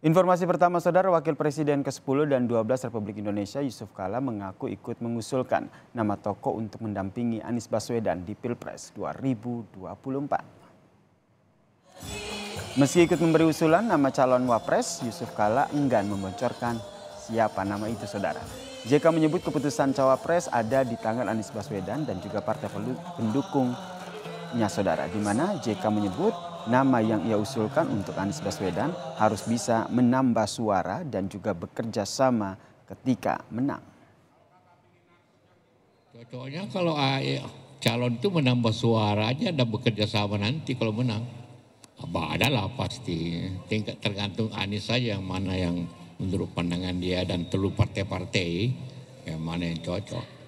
Informasi pertama, Saudara Wakil Presiden ke-10 dan 12 Republik Indonesia Yusuf Kala mengaku ikut mengusulkan nama tokoh untuk mendampingi Anies Baswedan di Pilpres 2024. Meski ikut memberi usulan nama calon Wapres, Yusuf Kala enggan membocorkan siapa nama itu, Saudara. JK menyebut keputusan cawapres ada di tangan Anies Baswedan dan juga partai pendukung Nya saudara, di mana JK menyebut nama yang ia usulkan untuk Anies Baswedan harus bisa menambah suara dan juga bekerja sama ketika menang. Cocoknya kalau e, calon itu menambah suaranya dan bekerja sama nanti kalau menang. Apa adalah pasti. Tingkat tergantung Anies saja yang mana yang menurut pandangan dia dan telur partai-partai yang mana yang cocok.